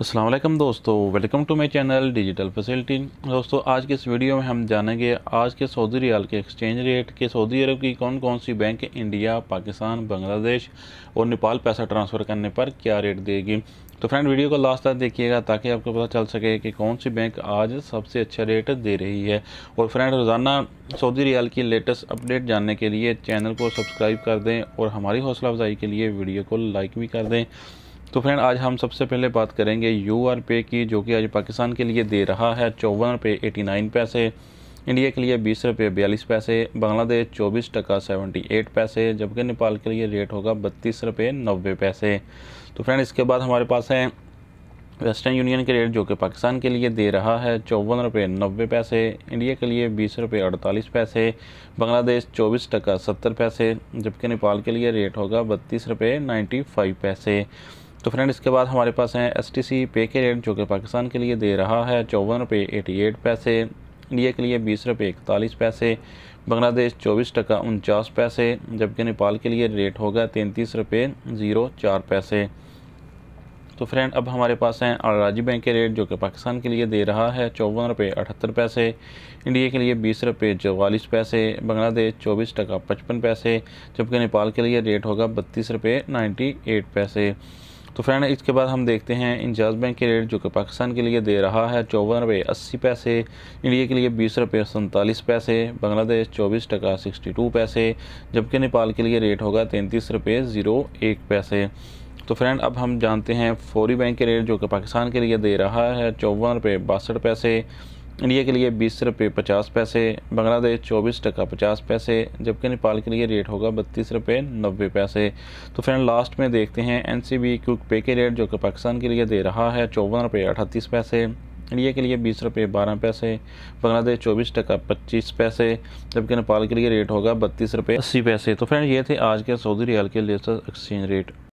असलम दोस्तों welcome to my channel digital facility दोस्तों आज के इस वीडियो में हम जानेंगे आज के सऊदी रियाल के एक्सचेंज रेट के सऊदी अरब की कौन कौन सी बैंक इंडिया पाकिस्तान बांग्लादेश और नेपाल पैसा ट्रांसफ़र करने पर क्या रेट देगी तो फ्रेंड वीडियो को लास्ट तक देखिएगा ताकि आपको पता चल सके कि कौन सी बैंक आज सबसे अच्छा रेट दे रही है और फ्रेंड रोज़ाना सऊदी रियाल की लेटेस्ट अपडेट जानने के लिए चैनल को सब्सक्राइब कर दें और हमारी हौसला अफजाई के लिए वीडियो को लाइक भी कर दें तो फ्रेंड आज हम सबसे पहले बात करेंगे यू आर पे की जो कि आज पाकिस्तान के लिए दे रहा है चौवन रुपये एटी नाइन पैसे इंडिया के लिए बीस रुपये बयालीस पैसे बांग्लादेश चौबीस टका सेवेंटी एट पैसे जबकि नेपाल के लिए रेट होगा बत्तीस रुपये नब्बे पैसे तो फ्रेंड इसके बाद हमारे पास हैं वेस्टर्न यूनियन के रेट जो कि पाकिस्तान के लिए दे रहा है चौवन रुपये नब्बे पैसे इंडिया के लिए बीस रुपये अड़तालीस पैसे बांग्लादेश चौबीस टका सत्तर पैसे जबकि नेपाल के लिए रेट होगा बत्तीस रुपये नाइन्टी फाइव पैसे तो फ्रेंड इसके बाद हमारे पास हैं एस टी सी पे के रेट जो कि पाकिस्तान के लिए दे रहा है चौवन रुपये एटी एट पैसे इंडिया के लिए बीस रुपये इकतालीस पैसे बांग्लादेश चौबीस टका उनचास पैसे जबकि नेपाल के लिए रेट होगा तैंतीस रुपये ज़ीरो चार पैसे तो फ्रेंड अब हमारे पास हैं अराजी बैंक के रेट जो कि पाकिस्तान के लिए दे रहा है चौवन रुपये अठहत्तर पैसे इंडिया के लिए बीस रुपये चवालीस पैसे बांग्लादेश चौबीस टका पचपन पैसे जबकि नेपाल के लिए रेट होगा बत्तीस रुपये नाइन्टी एट पैसे तो फ्रेंड इसके बाद हम देखते हैं इंजाज बैंक के रेट जो कि पाकिस्तान के लिए दे रहा है चौवन रुपये अस्सी पैसे इंडिया के लिए बीस रुपये सैंतालीस पैसे बांग्लादेश चौबीस टका सिक्सटी टू पैसे जबकि नेपाल के लिए रेट होगा तैंतीस रुपये ज़ीरो एक पैसे तो फ्रेंड अब हम जानते हैं फौरी बैंक के रेट जो कि पाकिस्तान के लिए दे रहा है चौवन रुपये बासठ पैसे इंडिया के लिए बीस रुपये पचास पैसे बांग्लादेश चौबीस टका पचास पैसे जबकि नेपाल के लिए रेट होगा बत्तीस रुपये नब्बे पैसे तो फ्रेंड लास्ट में देखते हैं एन सी बी क्यूक पे के रेट जो कि पाकिस्तान के लिए दे रहा है चौवन रुपये अठतीस पैसे इंडिया के लिए बीस रुपये बारह पैसे बांग्लादेश चौबीस टका पच्चीस पैसे जबकि नेपाल के लिए रेट होगा बत्तीस रुपये अस्सी पैसे तो फ्रेंड ये थे आज के सऊदी रियाल के लेटेस्ट एक्सचेंज रेट